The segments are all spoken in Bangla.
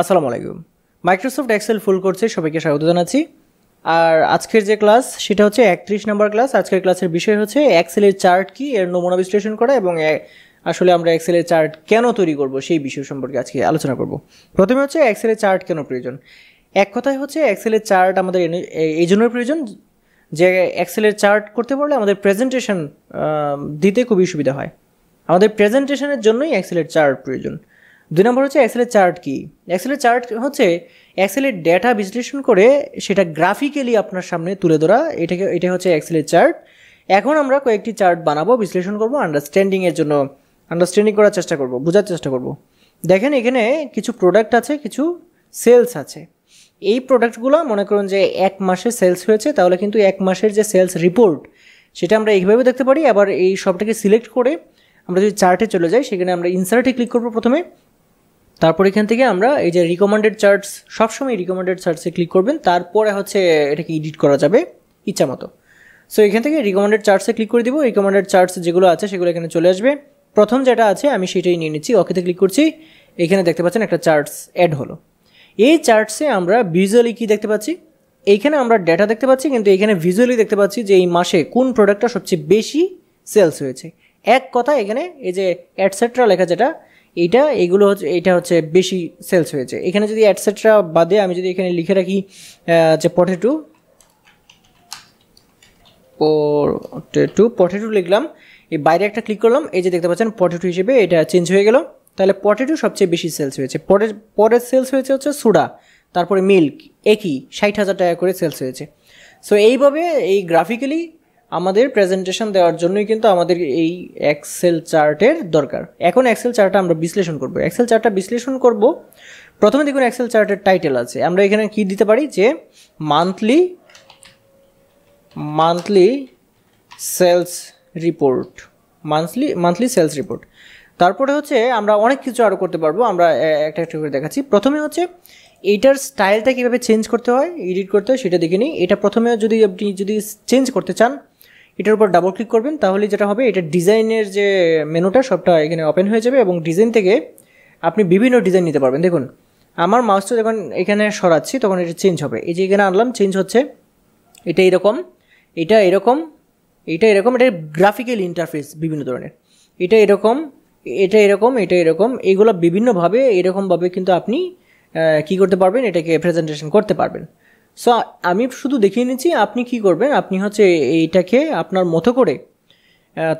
আসসালামু আলাইকুম মাইক্রোসফট এক্সেল ফুল করছে সবাইকে স্বাগত জানাচ্ছি আর আজকের যে ক্লাস সেটা হচ্ছে একত্রিশ নম্বর ক্লাস আজকের ক্লাসের বিষয় হচ্ছে এক্সেলের চার্ট কি এর নমুনা বিশ্লেষণ করা এবং আসলে আমরা এক্সেলের চার্ট কেন তৈরি করব সেই বিষয় সম্পর্কে আজকে আলোচনা করব প্রথমে হচ্ছে এক্সেলের চার্ট কেন প্রয়োজন এক কথায় হচ্ছে এক্সেলের চার্ট আমাদের এই জন্যই প্রয়োজন যে এক্সেলের চার্ট করতে পারলে আমাদের প্রেজেন্টেশন দিতে খুবই সুবিধা হয় আমাদের প্রেজেন্টেশনের জন্যই এক্সেলের চার্ট প্রয়োজন দুই নম্বর হচ্ছে অ্যাক্সেলের চার্ট কী অ্যাক্সেলের চার্ট হচ্ছে অ্যাক্সেলের ডেটা বিশ্লেষণ করে সেটা গ্রাফিক্যালি আপনার সামনে তুলে ধরা এটাকে এটা হচ্ছে অ্যাক্সেলের চার্ট এখন আমরা কয়েকটি চার্ট বানাবো বিশ্লেষণ করবো আন্ডারস্ট্যান্ডিংয়ের জন্য আন্ডারস্ট্যান্ডিং করার চেষ্টা করব বোঝার চেষ্টা করব দেখেন এখানে কিছু প্রোডাক্ট আছে কিছু সেলস আছে এই প্রোডাক্টগুলো মনে করুন যে এক মাসের সেলস হয়েছে তাহলে কিন্তু এক মাসের যে সেলস রিপোর্ট সেটা আমরা এইভাবে দেখতে পারি আবার এই সবটাকে সিলেক্ট করে আমরা যদি চার্টে চলে যাই সেখানে আমরা ইনসার্টে ক্লিক করবো প্রথমে তারপর এখান থেকে আমরা এই যে রিকমেন্ডেড চার্টস সবসময় রিকমেন্ডেড চার্টসে ক্লিক করবেন তারপরে হচ্ছে এটাকে এডিট করা যাবে ইচ্ছা মতো সো এখান থেকে রিকমেন্ডেড চার্টসে ক্লিক করে দিব রিকমেন্ডেড চার্টস যেগুলো আছে সেগুলো এখানে চলে আসবে প্রথম যেটা আছে আমি সেটাই নিয়ে নিচ্ছি ওকেতে ক্লিক করছি এখানে দেখতে পাচ্ছেন একটা চার্টস অ্যাড হলো এই চার্টসে আমরা ভিজুয়ালি কি দেখতে পাচ্ছি এইখানে আমরা ডেটা দেখতে পাচ্ছি কিন্তু এখানে ভিজুয়ালি দেখতে পাচ্ছি যে এই মাসে কোন প্রোডাক্টটা সবচেয়ে বেশি সেলস হয়েছে এক কথা এখানে এই যে অ্যাটসেট্রা লেখা যেটা এটা এগুলো হচ্ছে এটা হচ্ছে বেশি সেলস হয়েছে এখানে যদি অ্যাটসেট্রা বাদে আমি যদি এখানে লিখে রাখি যে পটেটু পটেটু পটেটু লিখলাম এই বাইরে একটা ক্লিক করলাম এই যে দেখতে পাচ্ছেন পটেটু হিসেবে এটা চেঞ্জ হয়ে গেল তাহলে পটেটু সবচেয়ে বেশি সেলস হয়েছে পরের পরের সেলস হয়েছে হচ্ছে সুডা তারপরে মিল্ক একই ষাট হাজার টাকা করে সেলস হয়েছে সো এইভাবে এই গ্রাফিক্যালি আমাদের প্রেজেন্টেশন দেওয়ার জন্যই কিন্তু আমাদের এই এক্সেল চার্টের দরকার এখন এক্সেল চার্টটা আমরা বিশ্লেষণ করব এক্সেল চার্টটা বিশ্লেষণ করব প্রথমে দেখুন এক্সেল চার্টের টাইটেল আছে আমরা এখানে কি দিতে পারি যে monthly monthly sales report monthly monthly sales report তারপরে হচ্ছে আমরা অনেক কিছু আরও করতে পারবো আমরা একটা একটা করে দেখাচ্ছি প্রথমে হচ্ছে এইটার স্টাইলটা কীভাবে চেঞ্জ করতে হয় এডিট করতে হয় সেটা দেখে নিই এটা প্রথমে যদি আপনি যদি চেঞ্জ করতে চান এটার উপর ডাবল ক্লিক করবেন তাহলে যেটা হবে এটা ডিজাইনের যে মেনুটা সবটা এখানে ওপেন হয়ে যাবে এবং ডিজাইন থেকে আপনি বিভিন্ন ডিজাইন নিতে পারবেন দেখুন আমার মাউসটা যখন এখানে সরাচ্ছি তখন এটা চেঞ্জ হবে এই যে এখানে আনলাম চেঞ্জ হচ্ছে এটা এরকম এটা এরকম এটা এরকম এটা গ্রাফিক্যাল ইন্টারফেস বিভিন্ন ধরনের এটা এরকম এটা এরকম এটা এরকম এগুলো বিভিন্নভাবে এরকমভাবে কিন্তু আপনি কি করতে পারবেন এটাকে প্রেজেন্টেশন করতে পারবেন সো আমি শুধু দেখিয়ে নিচ্ছি আপনি কি করবেন আপনি হচ্ছে এইটাকে আপনার মতো করে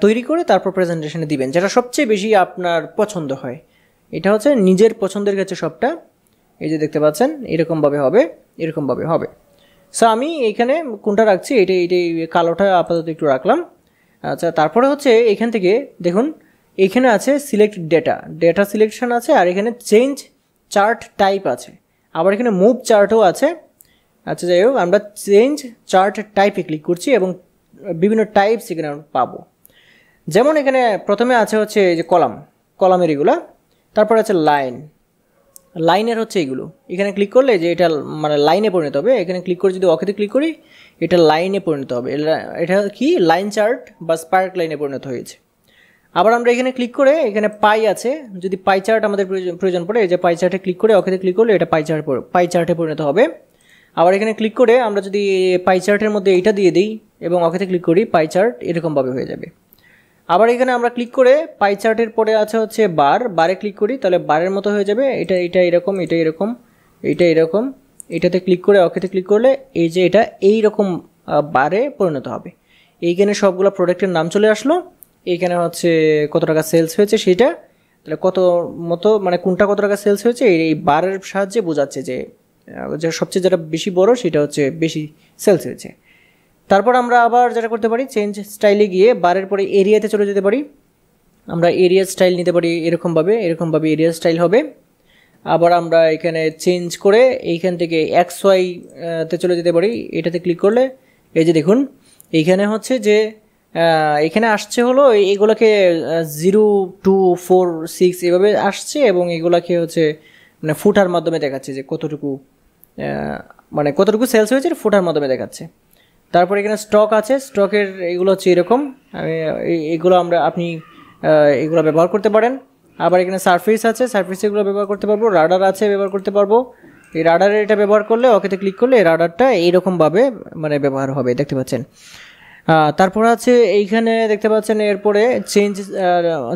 তৈরি করে তারপর প্রেজেন্টেশনে দিবেন যেটা সবচেয়ে বেশি আপনার পছন্দ হয় এটা হচ্ছে নিজের পছন্দের কাছে সবটা এই যে দেখতে পাচ্ছেন এরকমভাবে হবে এরকমভাবে হবে সো আমি এইখানে কোনটা রাখছি এটা এটা কালোটা আপাতত একটু রাখলাম আচ্ছা তারপরে হচ্ছে এখান থেকে দেখুন এখানে আছে সিলেক্ট ডেটা ডেটা সিলেকশন আছে আর এখানে চেঞ্জ চার্ট টাইপ আছে আবার এখানে মুভ চার্টও আছে আচ্ছা যাই হোক আমরা চেঞ্জ চার্ট টাইপে ক্লিক করছি এবং বিভিন্ন টাইপস এখানে পাবো যেমন এখানে প্রথমে আছে হচ্ছে এই যে কলাম কলামের এগুলো তারপরে আছে লাইন লাইনের হচ্ছে এগুলো এখানে ক্লিক করলে যে এটা মানে লাইনে পরিণত হবে এখানে ক্লিক করে যদি অকেতে ক্লিক করি এটা লাইনে পরিণত হবে এটা কি লাইন চার্ট বা স্পার্ক লাইনে পরিণত হয়েছে আবার আমরা এখানে ক্লিক করে এখানে পাই আছে যদি পাই চার্ট আমাদের প্রয়োজন পড়ে এই যে পাই চার্টে ক্লিক করে অকেতে ক্লিক করলে এটা পাই চার্ট পাই চার্টে পরিণত হবে আবার এখানে ক্লিক করে আমরা যদি পাই চার্টের মধ্যে এইটা দিয়ে দিই এবং ওকেতে ক্লিক করি পাই চার্ট এরকমভাবে হয়ে যাবে আবার এখানে আমরা ক্লিক করে পাইচার্টের পরে আছে হচ্ছে বার বারে ক্লিক করি তাহলে বারের মতো হয়ে যাবে এটা এটা এরকম এটা এরকম এটা এরকম এটাতে ক্লিক করে ওকেতে ক্লিক করলে এই যে এটা এই রকম বারে পরিণত হবে এইখানে সবগুলো প্রোডাক্টের নাম চলে আসলো এইখানে হচ্ছে কত টাকা সেলস হয়েছে সেটা তাহলে কত মতো মানে কোনটা কত টাকা সেলস হয়েছে এই বারের সাহায্যে বোঝাচ্ছে যে সবচেয়ে যেটা বেশি বড় সেটা হচ্ছে বেশি সেলস হয়েছে তারপর আমরা আবার যেটা করতে পারি চেঞ্জ স্টাইলে গিয়ে বারের পরে এরিয়াতে চলে যেতে পারি আমরা এরিয়া স্টাইল নিতে পারি এরকমভাবে এরকমভাবে এরিয়া স্টাইল হবে আবার আমরা এখানে চেঞ্জ করে এইখান থেকে এক্স ওয়াইতে চলে যেতে পারি এটাতে ক্লিক করলে এই যে দেখুন এইখানে হচ্ছে যে এখানে আসছে হলো এগুলোকে জিরো টু ফোর সিক্স এভাবে আসছে এবং এগুলাকে হচ্ছে মানে ফুটার মাধ্যমে দেখাচ্ছে যে কতটুকু মানে কতটুকু সেলস হয়েছে ফোটার মাধ্যমে দেখাচ্ছে তারপর এখানে স্টক আছে স্টকের এগুলো হচ্ছে এরকম এগুলো আমরা আপনি এগুলো ব্যবহার করতে পারেন আবার এখানে সার্ফেস আছে সার্ফেস এগুলো ব্যবহার করতে পারবো রাডার আছে ব্যবহার করতে পারবো এই রাডারের এটা ব্যবহার করলে ওকেতে ক্লিক করলে রাডারটা এইরকমভাবে মানে ব্যবহার হবে দেখতে পাচ্ছেন তারপর আছে এইখানে দেখতে পাচ্ছেন এরপরে চেঞ্জ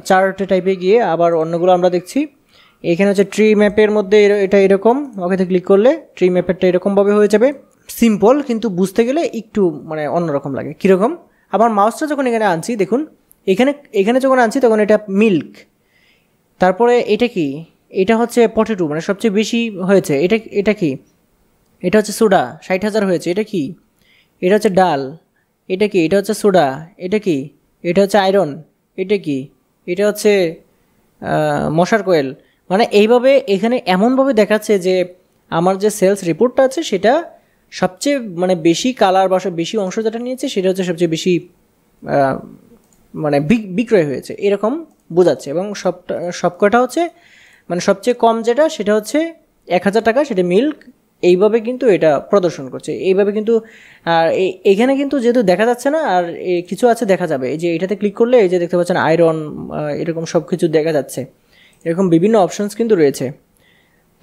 চার্ট টাইপে গিয়ে আবার অন্যগুলো আমরা দেখছি এখানে হচ্ছে ট্রি ম্যাপের মধ্যে এটা এরকম ওকেতে ক্লিক করলে ট্রি ম্যাপেরটা এরকমভাবে হয়ে যাবে সিম্পল কিন্তু বুঝতে গেলে একটু মানে অন্যরকম লাগে কীরকম আমার মাউসটা যখন এখানে আনছি দেখুন এখানে এখানে যখন আনছি তখন এটা মিল্ক তারপরে এটা কি এটা হচ্ছে পটেটো মানে সবচেয়ে বেশি হয়েছে এটা এটা কি এটা হচ্ছে সোডা ষাট হাজার হয়েছে এটা কি এটা হচ্ছে ডাল এটা কি এটা হচ্ছে সোডা এটা কি এটা হচ্ছে আয়রন এটা কি এটা হচ্ছে মশার কোয়েল মানে এইভাবে এখানে এমনভাবে দেখাচ্ছে যে আমার যে সেলস রিপোর্টটা আছে সেটা সবচেয়ে মানে বেশি কালার বা বেশি অংশ যেটা নিয়েছে সেটা হচ্ছে সবচেয়ে বেশি মানে বিক্রয় হয়েছে এরকম বোঝাচ্ছে এবং সবটা সবকটা হচ্ছে মানে সবচেয়ে কম যেটা সেটা হচ্ছে এক হাজার টাকা সেটা মিল্ক এইভাবে কিন্তু এটা প্রদর্শন করছে এইভাবে কিন্তু আর এখানে কিন্তু যেহেতু দেখা যাচ্ছে না আর কিছু আছে দেখা যাবে এই যে এটাতে ক্লিক করলে এই যে দেখতে পাচ্ছেন আয়রন এরকম সব কিছু দেখা যাচ্ছে এরকম বিভিন্ন অপশানস কিন্তু রয়েছে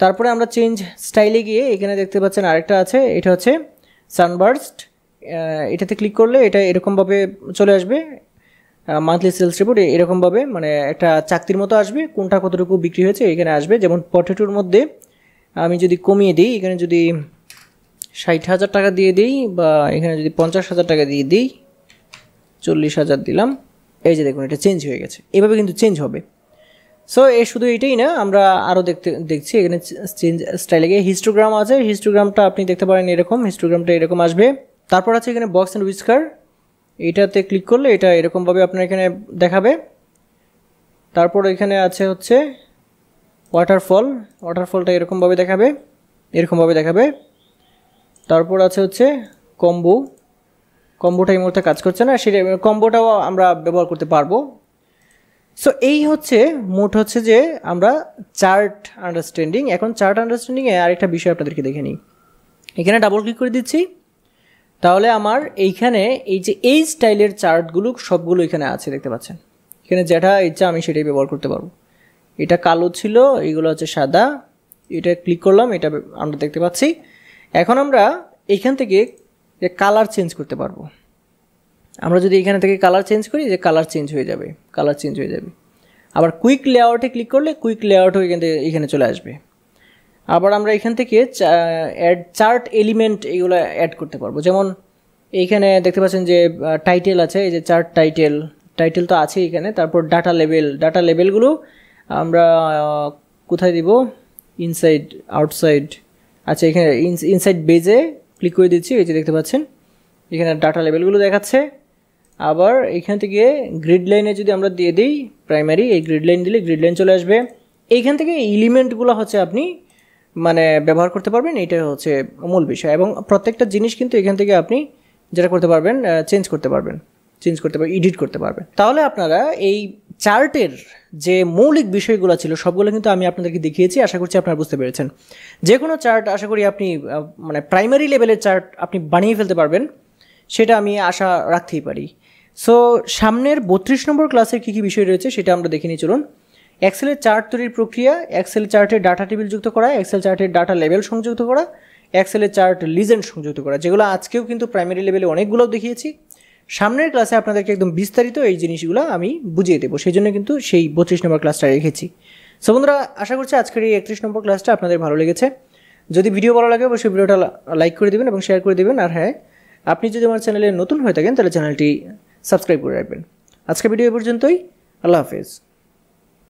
তারপরে আমরা চেঞ্জ স্টাইলে গিয়ে এখানে দেখতে পাচ্ছেন আরেকটা আছে এটা হচ্ছে সানবার্স্ট এটাতে ক্লিক করলে এটা এরকমভাবে চলে আসবে মান্থলি সেলস রিপোর্ট এরকমভাবে মানে একটা চাকতির মতো আসবে কোনটা কতটুকু বিক্রি হয়েছে এখানে আসবে যেমন পটেটোর মধ্যে আমি যদি কমিয়ে দিই এখানে যদি ষাট হাজার টাকা দিয়ে দিই বা এখানে যদি পঞ্চাশ হাজার টাকা দিয়ে দিই চল্লিশ হাজার দিলাম এই যে দেখুন এটা চেঞ্জ হয়ে গেছে এভাবে কিন্তু চেঞ্জ হবে সো এ শুধু এটাই না আমরা আরও দেখতে দেখছি এখানে চেঞ্জ স্টাইলে গিয়ে হিস্টোগ্রাম আছে হিস্টোগ্রামটা আপনি দেখতে পারেন এরকম হিস্টোগ্রামটা এরকম আসবে তারপর আছে এখানে বক্স অ্যান্ড উইস্কার এটাতে ক্লিক করলে এটা এরকমভাবে আপনার এখানে দেখাবে তারপর এখানে আছে হচ্ছে ওয়াটারফল ওয়াটারফলটা এরকমভাবে দেখাবে এরকমভাবে দেখাবে তারপর আছে হচ্ছে কম্বো কম্বোটা এই মুহূর্তে কাজ করছে না সেটা কম্বোটাও আমরা ব্যবহার করতে পারবো সো এই হচ্ছে মোট হচ্ছে যে আমরা চার্ট আন্ডারস্ট্যান্ডিং এখন চার্ট আন্ডারস্ট্যান্ডিংয়ে আরেকটা বিষয় আপনাদেরকে দেখে নিই এখানে ডাবল ক্লিক করে দিচ্ছি তাহলে আমার এইখানে এই যে এই স্টাইলের চার্টগুলো সবগুলো এখানে আছে দেখতে পাচ্ছেন এখানে যেটা ইচ্ছা আমি সেটাই ব্যবহার করতে পারবো এটা কালো ছিল এগুলো হচ্ছে সাদা এটা ক্লিক করলাম এটা আমরা দেখতে পাচ্ছি এখন আমরা এখান থেকে কালার চেঞ্জ করতে পারবো আমরা যদি এখানে থেকে কালার চেঞ্জ করি যে কালার চেঞ্জ হয়ে যাবে কালার চেঞ্জ হয়ে যাবে আবার কুইক লেআউটে ক্লিক করলে কুইক লেআউটও এখান থেকে এখানে চলে আসবে আবার আমরা এখান থেকে অ্যাড চার্ট এলিমেন্ট এগুলো অ্যাড করতে পারবো যেমন এইখানে দেখতে পাচ্ছেন যে টাইটেল আছে এই যে চার্ট টাইটেল টাইটেল তো আছে এখানে তারপর ডাটা লেভেল ডাটা লেভেলগুলো আমরা কোথায় দিব ইনসাইড আউটসাইড আচ্ছা এখানে ইনসাইড বেজে ক্লিক করে দিচ্ছি এই যে দেখতে পাচ্ছেন এখানে ডাটা লেভেলগুলো দেখাচ্ছে আবার এখান থেকে গ্রিড লাইনে যদি আমরা দিয়ে দিই প্রাইমারি এই গ্রিড লাইন দিলে গ্রিড লাইন চলে আসবে এইখান থেকে এলিমেন্টগুলো হচ্ছে আপনি মানে ব্যবহার করতে পারবেন এটা হচ্ছে মূল বিষয় এবং প্রত্যেকটা জিনিস কিন্তু এখান থেকে আপনি যেটা করতে পারবেন চেঞ্জ করতে পারবেন চেঞ্জ করতে পারবেন এডিট করতে পারবেন তাহলে আপনারা এই চার্টের যে মৌলিক বিষয়গুলো ছিল সবগুলো কিন্তু আমি আপনাদেরকে দেখিয়েছি আশা করছি আপনারা বুঝতে পেরেছেন যে কোনো চার্ট আশা করি আপনি মানে প্রাইমারি লেভেলের চার্ট আপনি বানিয়ে ফেলতে পারবেন সেটা আমি আশা রাখতেই পারি সো সামনের বত্রিশ নম্বর ক্লাসের কী কী বিষয় রয়েছে সেটা আমরা দেখে নিই চলুন এক্সেলের চার্ট তৈরির প্রক্রিয়া এক্সেল চার্টের ডাটা টেবিল যুক্ত করা এক্সেল চার্টের ডাটা লেভেল সংযুক্ত করা এক্সেলের চার্ট লিজেন্ড সংযুক্ত করা যেগুলো আজকেও কিন্তু প্রাইমারি লেভেলে অনেকগুলো দেখিয়েছি সামনের ক্লাসে আপনাদেরকে একদম বিস্তারিত এই জিনিসগুলো আমি বুঝিয়ে দেবো সেই জন্য কিন্তু সেই বত্রিশ নম্বর ক্লাসটা রেখেছি সো বন্ধুরা আশা করছি আজকের এই একত্রিশ নম্বর ক্লাসটা আপনাদের ভালো লেগেছে যদি ভিডিও ভালো লাগে অবশ্যই ভিডিওটা লাইক করে দেবেন এবং শেয়ার করে দেবেন আর হ্যাঁ আপনি যদি আমার চ্যানেলে নতুন হয়ে থাকেন তাহলে চ্যানেলটি সাবস্ক্রাইব করে রাখবেন আজকের ভিডিও পর্যন্তই আল্লাহ হাফেজ